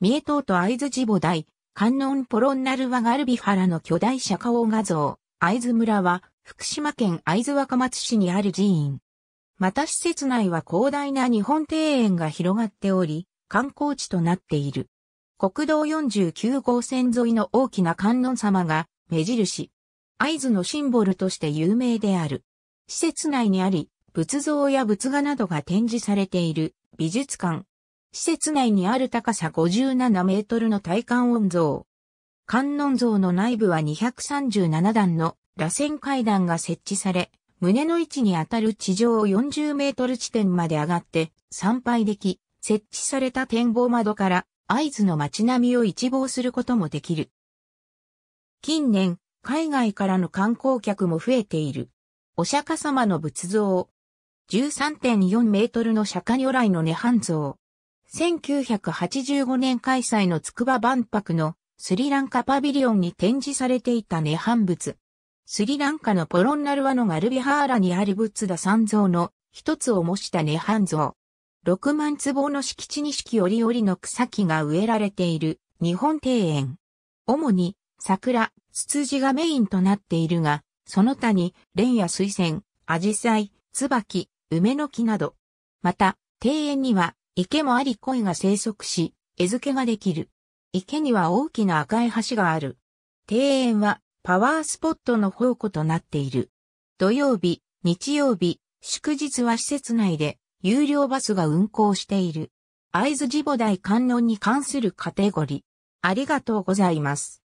三重島と会津地母大、観音ポロンナルワガルビハラの巨大釈迦王画像、会津村は、福島県会津若松市にある寺院。また施設内は広大な日本庭園が広がっており、観光地となっている。国道49号線沿いの大きな観音様が目印。合図のシンボルとして有名である。施設内にあり、仏像や仏画などが展示されている美術館、施設内にある高さ57メートルの体感音像。観音像の内部は237段の螺旋階段が設置され、胸の位置にあたる地上40メートル地点まで上がって参拝でき、設置された展望窓から合図の街並みを一望することもできる。近年、海外からの観光客も増えている。お釈迦様の仏像、13.4メートルの釈迦如来の涅槃像、1985年開催の筑波万博のスリランカパビリオンに展示されていた涅槃仏。スリランカのポロンナルワのガルビハーラにある仏陀三像の一つを模した涅槃像。6万坪の敷地に四季折々の草木が植えられている日本庭園。主に桜、ツツジがメインとなっているが、その他に蓮や水仙、アジサイ、椿、梅の木など。また、庭園には池もあり鯉が生息し、餌付けができる。池には大きな赤い橋がある。庭園はパワースポットの宝庫となっている。土曜日、日曜日、祝日は施設内で有料バスが運行している。会津地母大観音に関するカテゴリー。ありがとうございます。